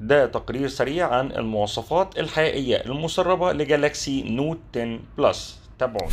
ده تقرير سريع عن المواصفات الحقيقية المسربة لجالاكسي نوت 10 بلس تابعوني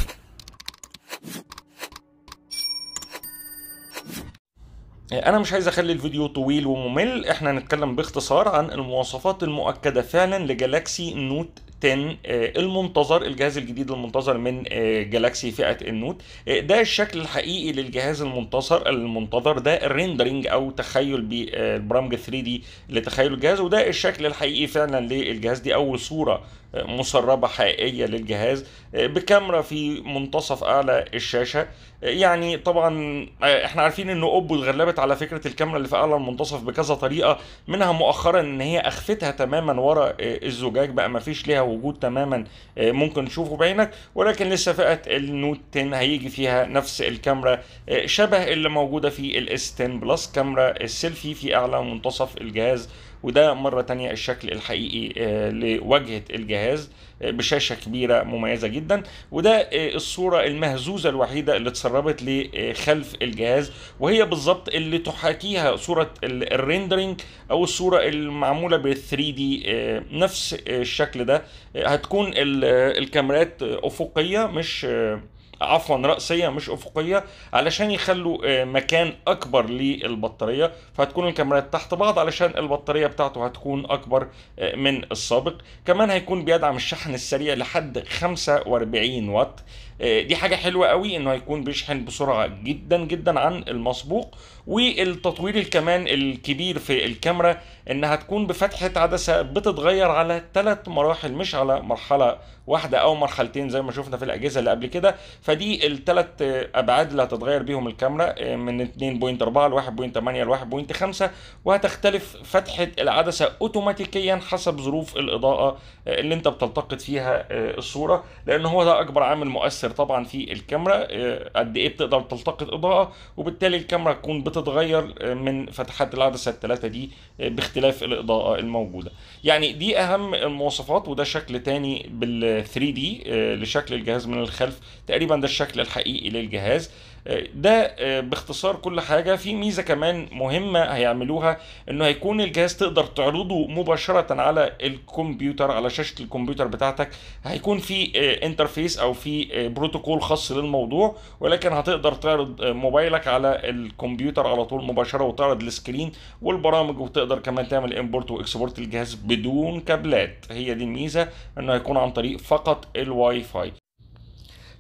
إيه، انا مش عايز اخلي الفيديو طويل وممل احنا هنتكلم باختصار عن المواصفات المؤكده فعلا لجالاكسي نوت 10 آه، المنتظر الجهاز الجديد المنتظر من آه، جالاكسي فئه النوت آه، ده الشكل الحقيقي للجهاز المنتظر المنتظر ده الريندرنج او تخيل بالبرامج 3 دي لتخيل الجهاز وده الشكل الحقيقي فعلا للجهاز دي اول صوره مسربه حقيقيه للجهاز بكاميرا في منتصف اعلى الشاشه يعني طبعا آه، احنا عارفين ان اوبو اتغلبت على فكره الكاميرا اللي في اعلى المنتصف بكذا طريقه منها مؤخرا ان هي اخفتها تماما ورا آه، الزجاج بقى ما فيش ليها وجود تماما آه، ممكن تشوفه بعينك ولكن لسه فئه النوت 10 هيجي فيها نفس الكاميرا شبه اللي موجوده في الاس 10 بلس كاميرا السيلفي في اعلى منتصف الجهاز وده مرة تانية الشكل الحقيقي آه، لواجهة الجهاز آه، بشاشة كبيرة مميزة جدا وده آه، الصورة المهزوزة الوحيدة اللي اتسربت لخلف الجهاز وهي بالظبط اللي تحاكيها صورة الريندرينج او الصورة المعمولة بال 3 دي نفس الشكل ده هتكون الكاميرات افقية مش عفوا رأسية مش أفقية علشان يخلوا آه، مكان أكبر للبطارية فهتكون الكاميرات تحت بعض علشان البطارية بتاعته هتكون أكبر آه، من السابق كمان هيكون بيدعم الشحن السريع لحد 45 وات آه، دي حاجة حلوة قوي انه هيكون بيشحن بسرعة جدا جدا عن المسبوق والتطوير كمان الكبير في الكاميرا انها تكون بفتحة عدسة بتتغير على ثلاث مراحل مش على مرحلة واحدة او مرحلتين زي ما شفنا في الاجهزة اللي قبل كده فدي التلات ابعاد اللي هتتغير بيهم الكاميرا آه، من 2.4 ل 1.8 ل 1.5 وهتختلف فتحه العدسه اوتوماتيكيا حسب ظروف الاضاءه آه، اللي انت بتلتقط فيها آه، الصوره لان هو ده اكبر عامل مؤثر طبعا في الكاميرا قد ايه بتقدر تلتقط اضاءه وبالتالي الكاميرا تكون بتتغير من فتحات العدسه الثلاثه دي باختلاف الاضاءه الموجوده يعني دي اهم المواصفات وده شكل تاني بال 3 دي لشكل الجهاز من الخلف تقريبا ده الشكل الحقيقي للجهاز آه، ده آه، باختصار كل حاجه في ميزه كمان مهمه هيعملوها انه هيكون الجهاز تقدر تعرضه مباشره على الكمبيوتر على شاشه الكمبيوتر بتاعتك هيكون في انترفيس آه، او في بروتوكول خاص للموضوع ولكن هتقدر تعرض موبايلك على الكمبيوتر على طول مباشره وتعرض السكرين والبرامج وتقدر كمان تعمل امبورت واكسبورت الجهاز بدون كابلات هي دي الميزه انه هيكون عن طريق فقط الواي فاي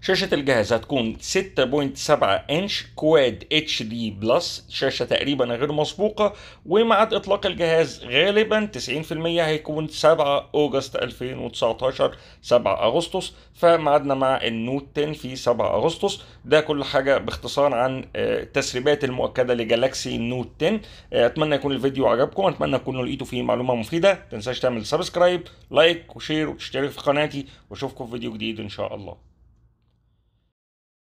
شاشة الجهاز هتكون 6.7 انش كواد اتش دي بلس شاشة تقريبا غير مسبوقة وميعاد اطلاق الجهاز غالبا 90% هيكون 7 اوجست 2019 7 اغسطس فميعادنا مع النوت 10 في 7 اغسطس ده كل حاجة باختصار عن التسريبات آه، المؤكدة لجالاكسي نوت 10 آه، اتمنى يكون الفيديو عجبكم اتمنى تكونوا لقيتوا فيه معلومة مفيدة تنساش تعمل سبسكرايب لايك وشير وتشترك في قناتي واشوفكم في فيديو جديد ان شاء الله